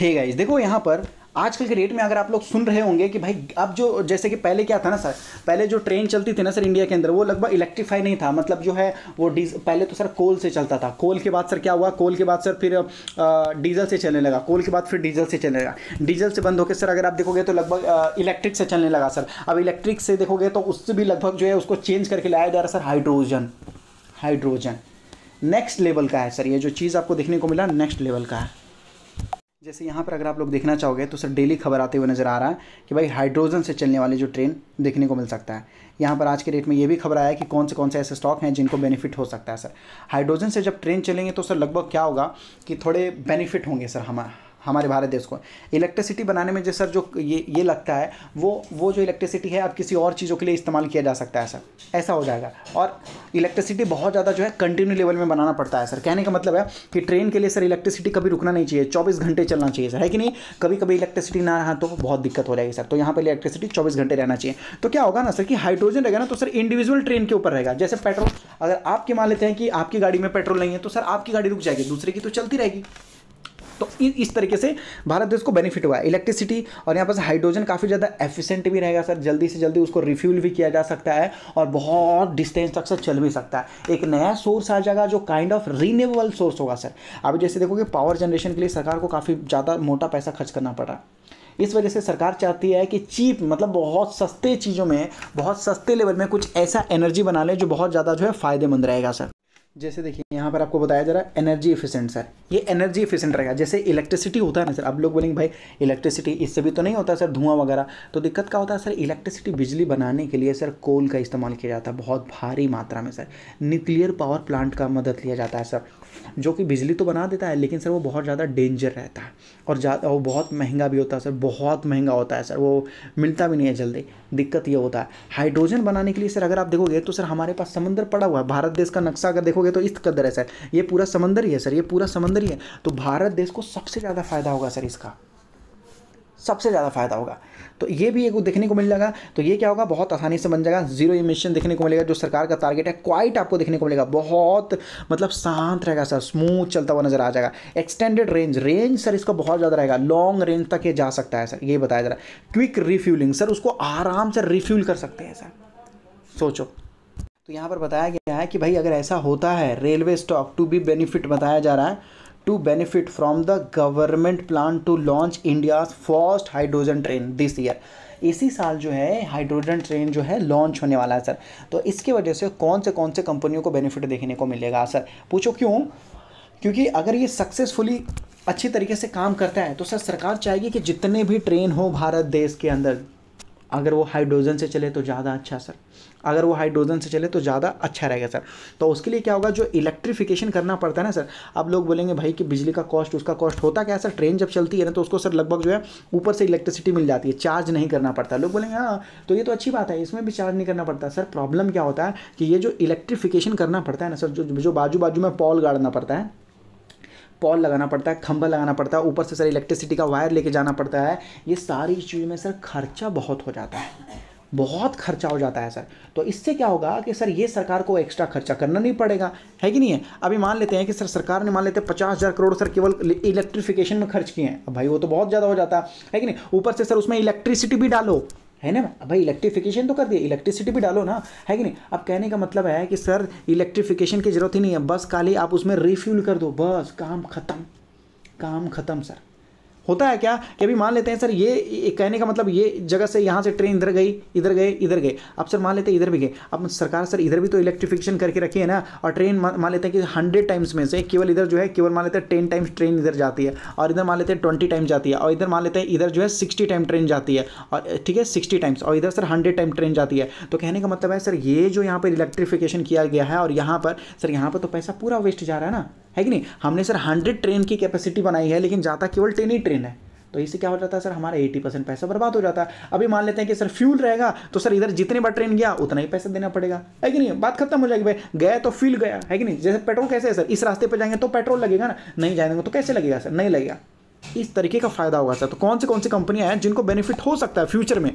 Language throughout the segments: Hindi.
हे गाइस देखो यहाँ पर आजकल के रेट में अगर आप लोग सुन रहे होंगे कि भाई अब जो जैसे कि पहले क्या था ना सर पहले जो ट्रेन चलती थी ना सर इंडिया के अंदर वो लगभग इलेक्ट्रीफाई नहीं था मतलब जो है वो डीज पहले तो सर कोल से चलता था कोल के बाद सर क्या हुआ कोल के बाद सर फिर डीजल से चलने लगा कोल के बाद फिर डीजल से चलने लगा डीजल से बंद होकर सर अगर आप देखोगे तो लगभग इलेक्ट्रिक से चलने लगा सर अब इलेक्ट्रिक से देखोगे तो उससे भी लगभग जो है उसको चेंज करके लाया जा रहा sir hydrogen hydrogen next level का है सर ये जो चीज़ आपको देखने को मिला नेक्स्ट लेवल का है जैसे यहाँ पर अगर आप लोग देखना चाहोगे तो सर डेली खबर आते हुए नज़र आ रहा है कि भाई हाइड्रोजन से चलने वाली जो ट्रेन देखने को मिल सकता है यहाँ पर आज के डेट में ये भी खबर आया कि कौन से कौन से ऐसे स्टॉक हैं जिनको बेनिफिट हो सकता है सर हाइड्रोजन से जब ट्रेन चलेंगे तो सर लगभग क्या होगा कि थोड़े बेनिफिट होंगे सर हमारे हमारे भारत देश को इलेक्ट्रिसिटी बनाने में जो सर जो ये ये लगता है वो वो जो इलेक्ट्रिसिटी है अब किसी और चीज़ों के लिए इस्तेमाल किया जा सकता है सर ऐसा हो जाएगा और इलेक्ट्रिसिटी बहुत ज़्यादा जो है कंटिन्यू लेवल में बनाना पड़ता है सर कहने का मतलब है कि ट्रेन के लिए सर इलेक्ट्रिसिटी कभी रुकना नहीं चाहिए चौबीस घंटे चलना चाहिए सर है कि नहीं कभी कभी इलेक्ट्रिसिटी ना रहा तो बहुत दिक्कत हो जाएगी सर तो यहाँ पर इलेक्ट्रिसिटी चौबीस घंटे रहना चाहिए तो क्या होगा ना सर कि हाइड्रोजन रहेगा ना तो सर इंडिविजुअल ट्रेन के ऊपर रहेगा जैसे पेट्रोल अगर आपके मान लेते हैं कि आपकी गाड़ी में पेट्रोल नहीं है तो सर आपकी गाड़ी रुक जाएगी दूसरे की तो चलती रहेगी तो इस तरीके से भारत देश को बेनिफिट हुआ है इलेक्ट्रिसिटी और यहाँ पर हाइड्रोजन काफ़ी ज़्यादा एफिशिएंट भी रहेगा सर जल्दी से जल्दी उसको रिफ्यूल भी किया जा सकता है और बहुत डिस्टेंस तक सर चल भी सकता है एक नया सोर्स आ जाएगा जो काइंड ऑफ रीनेबल सोर्स होगा सर अभी जैसे देखोगे पावर जनरेशन के लिए सरकार को काफ़ी ज़्यादा मोटा पैसा खर्च करना पड़ रहा है इस वजह से सरकार चाहती है कि चीप मतलब बहुत सस्ते चीज़ों में बहुत सस्ते लेवल में कुछ ऐसा एनर्जी बना ले जो बहुत ज़्यादा जो है फायदेमंद रहेगा सर जैसे देखिए यहाँ पर आपको बताया जा रहा है एनर्जी इफिशेंट सर ये एनर्जी इफिशेंट रहेगा जैसे इलेक्ट्रिसिटी होता है ना सर अब लोग बोलेंगे भाई इलेक्ट्रिसिटी इससे भी तो नहीं होता सर धुआं वगैरह तो दिक्कत क्या होता है सर इलेक्ट्रिसिटी बिजली बनाने के लिए सर कोल का इस्तेमाल किया जाता है बहुत भारी मात्रा में सर न्यूक्लियर पावर प्लांट का मदद लिया जाता है सर जो कि बिजली तो बना देता है लेकिन सर वो बहुत ज़्यादा डेंजर रहता है और ज़्यादा वो बहुत महंगा भी होता है सर बहुत महंगा होता है सर वो मिलता भी नहीं है जल्दी दिक्कत ये होता है हाइड्रोजन बनाने के लिए सर अगर आप देखोगे तो सर हमारे पास समंदर पड़ा हुआ है भारत देश का नक्शा अगर देखोगे तो इस कदर है सर ये पूरा समंदर ही है सर ये पूरा समंदर ही है तो भारत देश को सबसे ज़्यादा फायदा होगा सर इसका सबसे ज़्यादा फ़ायदा होगा तो ये भी एक देखने को मिल जाएगा तो ये क्या होगा बहुत आसानी से बन जाएगा जीरो इमिशन देखने को मिलेगा जो सरकार का टारगेट है क्वाइट आपको देखने को मिलेगा बहुत मतलब शांत रहेगा सर स्मूथ चलता हुआ नजर आ जाएगा एक्सटेंडेड रेंज रेंज सर इसका बहुत ज़्यादा रहेगा लॉन्ग रेंज तक ये जा सकता है सर ये बताया है क्विक रिफ्यूलिंग सर उसको आराम से रिफ्यूल कर सकते हैं सर सोचो तो यहाँ पर बताया गया है कि भाई अगर ऐसा होता है railway stock to be benefit बताया जा रहा है to benefit from the government plan to launch India's first hydrogen train this year. इसी साल जो है हाइड्रोजन ट्रेन जो है लॉन्च होने वाला है सर तो इसकी वजह से कौन से कौन से कंपनियों को बेनिफिट देखने को मिलेगा सर पूछो क्यों क्योंकि अगर ये सक्सेसफुली अच्छी तरीके से काम करता है तो सर सरकार चाहेगी कि जितने भी ट्रेन हो भारत देश के अंदर अगर वो हाइड्रोजन से चले तो ज़्यादा अच्छा सर अगर वो हाइड्रोजन से चले तो ज़्यादा अच्छा रहेगा सर तो उसके लिए क्या होगा जो इलेक्ट्रिफिकेशन करना पड़ता है ना सर अब लोग बोलेंगे भाई कि बिजली का कॉस्ट उसका कॉस्ट होता क्या सर ट्रेन जब चलती है ना तो उसको सर लगभग जो है ऊपर से इलेक्ट्रिसिटी मिल जाती है चार्ज नहीं करना पड़ता लोग बोलेंगे हाँ तो ये तो अच्छी बात है इसमें भी चार्ज नहीं करना पड़ता सर प्रॉब्लम क्या होता है कि ये जो इलेक्ट्रिफिकेशन करना पड़ता है ना सर जो जो बाजू बाजू में पॉल गाड़ना पड़ता है पॉल लगाना पड़ता है खंभा लगाना पड़ता है ऊपर से सर इलेक्ट्रिसिटी का वायर लेके जाना पड़ता है ये सारी चीज़ में सर खर्चा बहुत हो जाता है बहुत खर्चा हो जाता है सर तो इससे क्या होगा कि सर ये सरकार को एक्स्ट्रा खर्चा करना नहीं पड़ेगा है कि नहीं है अभी मान लेते हैं कि सर सरकार ने मान लेते हैं पचास हज़ार करोड़ सर केवल इलेक्ट्रिफिकेशन में खर्च किए हैं अब भाई वो तो बहुत ज़्यादा हो जाता है कि नहीं ऊपर से सर उसमें इलेक्ट्रिसिटी भी डालो है ना भाई इलेक्ट्रिफिकेशन तो कर दिया इलेक्ट्रिसिटी भी डालो ना है कि नहीं अब कहने का मतलब है कि सर इलेक्ट्रिफिकेशन की ज़रूरत ही नहीं है बस खाली आप उसमें रिफ्यूल कर दो बस काम ख़त्म काम ख़त्म सर होता है क्या कि अभी मान लेते हैं सर ये कहने का मतलब ये जगह से यहाँ से ट्रेन इधर गई इधर गए इधर गए अब सर मान लेते हैं इधर भी गए अब सरकार सर इधर भी तो इलेक्ट्रिफिकेशन करके रखी है ना और ट्रेन मान लेते हैं कि हंड्रेड टाइम्स में से केवल इधर जो है केवल मान लेते हैं टेन टाइम्स ट्रेन इधर जाती है और इधर मान लेते हैं ट्वेंटी टाइम जाती है और इधर मान लेते हैं इधर जो है सिक्सटी टाइम ट्रेन जाती है और ठीक है सिक्सटी टाइम्स और इधर सर हंड्रेड टाइम ट्रेन जाती है तो कहने का मतलब है सर ये जो यहाँ पर इलेक्ट्रिफिकेशन किया गया है और यहाँ पर सर यहाँ पर तो पैसा पूरा वेस्ट जा रहा है ना है कि नहीं हमने सर हंड्रेड ट्रेन की कैपेसिटी बनाई है लेकिन जाता केवल टेन ही ट्रेन है तो इससे क्या हो जाता है सर हमारा एटी परसेंट पैसा बर्बाद हो जाता है अभी मान लेते हैं कि सर फ्यूल रहेगा तो सर इधर जितने बार ट्रेन गया उतना ही पैसा देना पड़ेगा है कि नहीं बात खत्म हो जाएगी भाई गया तो फ्यूल गया है कि नहीं जैसे पेट्रोल कैसे है सर इस रास्ते पर जाएंगे तो पेट्रोल लगेगा ना नहीं जाएंगे तो कैसे लगेगा सर नहीं लगेगा इस तरीके का फायदा होगा सर तो कौन सी कौन सी कंपनियां हैं जिनको बेनिफिट हो सकता है फ्यूचर में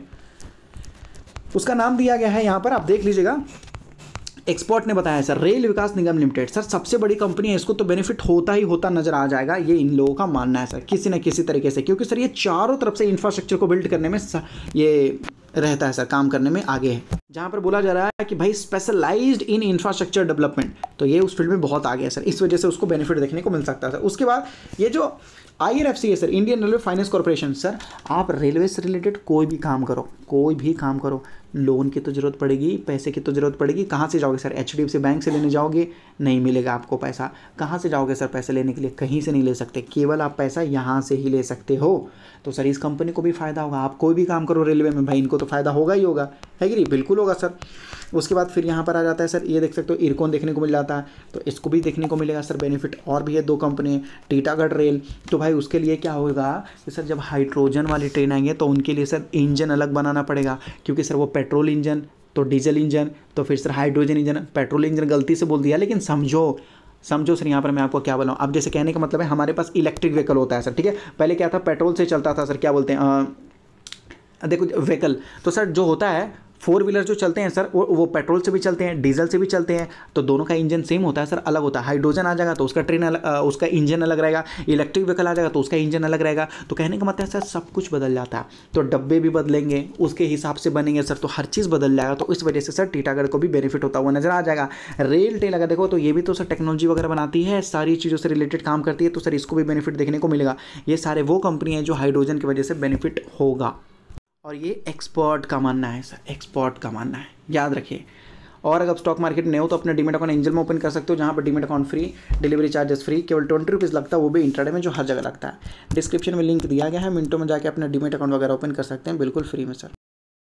उसका नाम दिया गया है यहाँ पर आप देख लीजिएगा एक्सपर्ट ने बताया sir rail Vikas Nigam limited sir सबसे बड़ी कंपनी है इसको तो बेनिफिट होता ही होता नजर आ जाएगा ये इन लोगों का मानना है सर किसी न किसी तरीके से क्योंकि सर ये चारों तरफ से इंफ्रास्ट्रक्चर को बिल्ड करने में ये रहता है सर काम करने में आगे है जहां पर बोला जा रहा है कि भाई स्पेशलाइज्ड इन इंफ्रास्ट्रक्चर डेवलपमेंट तो ये उस फील्ड में बहुत आगे है सर इस वजह से उसको बेनिफिट देखने को मिल सकता है सर उसके बाद ये जो आई है sir Indian railway finance corporation sir आप रेलवे से रिलेटेड कोई भी काम करो कोई भी काम करो लोन की तो ज़रूरत पड़ेगी पैसे की तो ज़रूरत पड़ेगी कहाँ से जाओगे सर एच सी बैंक से लेने जाओगे नहीं मिलेगा आपको पैसा कहाँ से जाओगे सर पैसे लेने के लिए कहीं से नहीं ले सकते केवल आप पैसा यहाँ से ही ले सकते हो तो सर इस कंपनी को भी फ़ायदा होगा आप कोई भी काम करो रेलवे में भाई इनको तो फ़ायदा होगा ही होगा है कि बिल्कुल होगा सर उसके बाद फिर यहाँ पर आ जाता है सर ये देख सकते हो इरकोन देखने को मिल जाता है तो इसको भी देखने को मिलेगा सर बेनिफिट और भी है दो कंपनी टीटागढ़ रेल तो भाई उसके लिए क्या होगा कि सर जब हाइड्रोजन वाली ट्रेन आएंगे तो उनके लिए सर इंजन अलग बनाना पड़ेगा क्योंकि सर वो पेट्रोल इंजन तो डीजल इंजन तो फिर sir hydrogen engine petrol engine गलती से बोल दिया लेकिन समझो समझो सर यहाँ पर मैं आपको क्या बोला अब जैसे कहने का मतलब है हमारे पास इलेक्ट्रिक व्हीकल होता है सर ठीक है पहले क्या था पेट्रोल से चलता था सर क्या बोलते हैं देखो व्हीकल तो सर जो होता है फोर व्हीलर जो चलते हैं सर वो, वो पेट्रोल से भी चलते हैं डीजल से भी चलते हैं तो दोनों का इंजन सेम होता है सर अलग होता है हाइड्रोजन आ जाएगा तो उसका ट्रेन अलग, उसका इंजन अलग रहेगा इलेक्ट्रिक व्हीकल आ जाएगा तो उसका इंजन अलग रहेगा तो कहने का मतलब सर सब कुछ बदल जाता है तो डब्बे भी बदलेंगे उसके हिसाब से बनेंगे सर तो हर चीज़ बदल जाएगा तो इस वजह से सर टीटागढ़ को भी बेनिफिट होता हुआ नजर आ जाएगा रेल टेल अगर देखो तो ये भी तो सर टेक्नोलॉजी वगैरह बनाती है सारी चीज़ों से रिलेटेड काम करती है तो सर इसको भी बेनिफिट देखने को मिलेगा ये सारे वो कंपनी हैं जो हाइड्रोजन की वजह से बेनिफिट होगा और ये एक्सपर्ट का मानना है सर एक्सपर्ट का मानना है याद रखिए और अगर स्टॉक मार्केट नहीं हो तो अपने डीमेट अकाउंट एंजल में ओपन कर सकते हो जहाँ पर demat account free delivery charges free केवल ट्वेंटी रुपीज़ लगता है वो भी इंटरडे में जो हर जगह लगता है डिस्क्रिप्शन में लिंक दिया गया है मिनटों में जाकर अपना डीमेट अकाउंट वगैरह ओपन कर सकते हैं बिल्कुल फ्री में सर